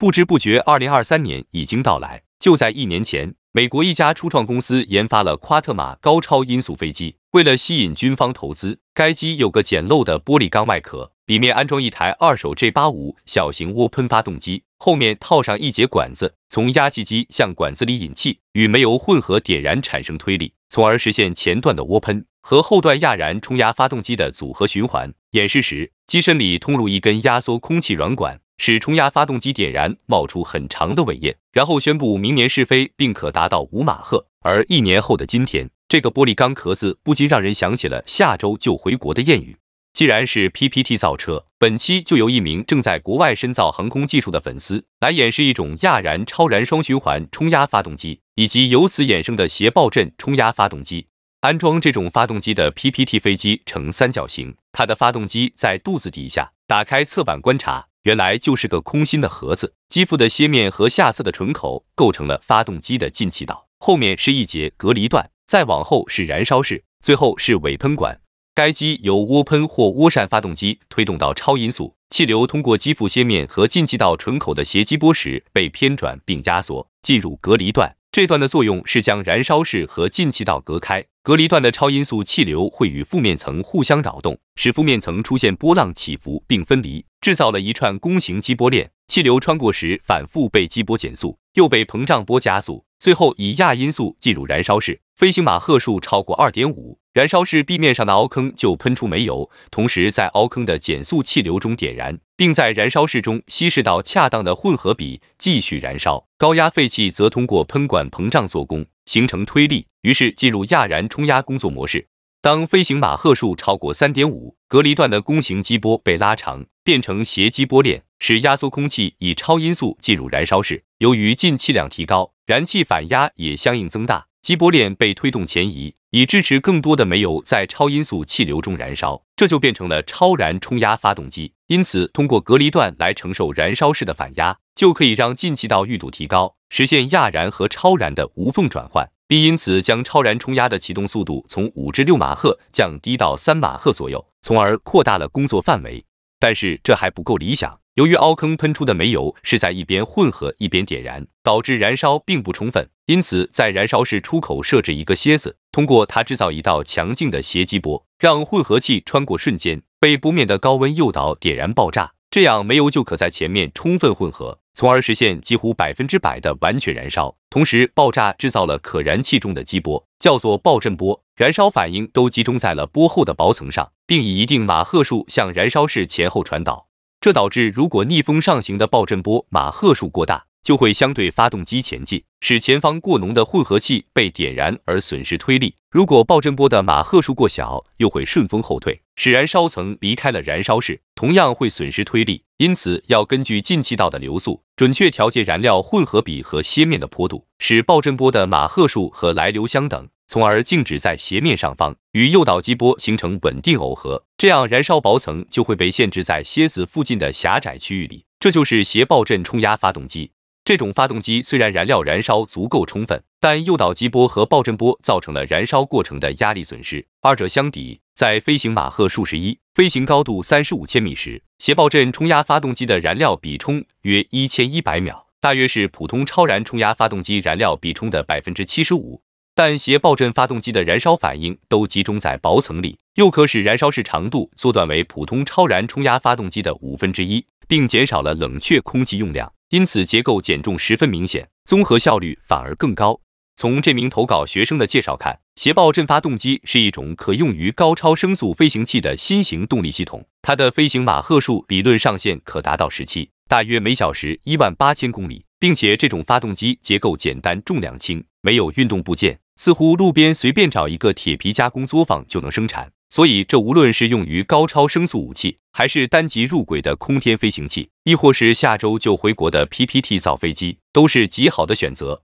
不知不觉，二零二三年已经到来。就在一年前，美国一家初创公司研发了夸特马高超音速飞机。为了吸引军方投资，该机有个简陋的玻璃钢外壳，里面安装一台二手 J 八五小型涡喷发动机，后面套上一节管子，从压气机向管子里引气，与煤油混合点燃，产生推力，从而实现前段的涡喷和后段压燃冲压发动机的组合循环。演示时，机身里通入一根压缩空气软管。使冲压发动机点燃，冒出很长的尾焰，然后宣布明年试飞，并可达到五马赫。而一年后的今天，这个玻璃钢壳子不禁让人想起了下周就回国的谚语。既然是 PPT 造车，本期就由一名正在国外深造航空技术的粉丝来演示一种亚燃超燃双循环冲压发动机，以及由此衍生的斜爆震冲压发动机。安装这种发动机的 PPT 飞机呈三角形，它的发动机在肚子底下。打开侧板观察。原来就是个空心的盒子，机腹的斜面和下侧的唇口构成了发动机的进气道，后面是一节隔离段，再往后是燃烧室，最后是尾喷管。该机由涡喷或涡扇发动机推动到超音速，气流通过机腹斜面和进气道唇口的斜激波时被偏转并压缩，进入隔离段。这段的作用是将燃烧室和进气道隔开。隔离段的超音速气流会与负面层互相扰动，使负面层出现波浪起伏并分离，制造了一串弓形激波链。气流穿过时，反复被激波减速，又被膨胀波加速。最后以亚音速进入燃烧室，飞行马赫数超过二点五，燃烧室壁面上的凹坑就喷出煤油，同时在凹坑的减速气流中点燃，并在燃烧室中稀释到恰当的混合比，继续燃烧。高压废气则通过喷管膨胀做功，形成推力，于是进入亚燃冲压工作模式。当飞行马赫数超过三点五，隔离段的弓形激波被拉长，变成斜激波链，使压缩空气以超音速进入燃烧室。由于进气量提高。燃气反压也相应增大，激波链被推动前移，以支持更多的煤油在超音速气流中燃烧，这就变成了超燃冲压发动机。因此，通过隔离段来承受燃烧室的反压，就可以让进气道裕度提高，实现亚燃和超燃的无缝转换，并因此将超燃冲压的启动速度从五至六马赫降低到三马赫左右，从而扩大了工作范围。但是这还不够理想。由于凹坑喷出的煤油是在一边混合一边点燃，导致燃烧并不充分。因此，在燃烧室出口设置一个楔子，通过它制造一道强劲的斜击波，让混合气穿过瞬间被不灭的高温诱导点燃爆炸。这样，煤油就可在前面充分混合，从而实现几乎百分之百的完全燃烧。同时，爆炸制造了可燃气中的激波，叫做爆震波。燃烧反应都集中在了波后的薄层上，并以一定马赫数向燃烧室前后传导。这导致，如果逆风上行的爆震波马赫数过大，就会相对发动机前进，使前方过浓的混合气被点燃而损失推力。如果爆震波的马赫数过小，又会顺风后退，使燃烧层离开了燃烧室，同样会损失推力。因此要根据进气道的流速，准确调节燃料混合比和楔面的坡度，使爆震波的马赫数和来流相等，从而静止在斜面上方，与诱导激波形成稳定耦合。这样燃烧薄层就会被限制在楔子附近的狭窄区域里，这就是斜爆震冲压发动机。这种发动机虽然燃料燃烧足够充分，但诱导激波和爆震波造成了燃烧过程的压力损失。二者相抵，在飞行马赫数十一、飞行高度三十五千米时，斜爆震冲压发动机的燃料比冲约一千一百秒，大约是普通超燃冲压发动机燃料比冲的百分之七十五。但斜爆震发动机的燃烧反应都集中在薄层里，又可使燃烧室长度缩短为普通超燃冲压发动机的五分之一。并减少了冷却空气用量，因此结构减重十分明显，综合效率反而更高。从这名投稿学生的介绍看，斜爆震发动机是一种可用于高超声速飞行器的新型动力系统，它的飞行马赫数理论上限可达到十七，大约每小时一万八千公里，并且这种发动机结构简单、重量轻，没有运动部件，似乎路边随便找一个铁皮加工作坊就能生产。所以，这无论是用于高超声速武器，还是单级入轨的空天飞行器，亦或是下周就回国的 PPT 造飞机，都是极好的选择。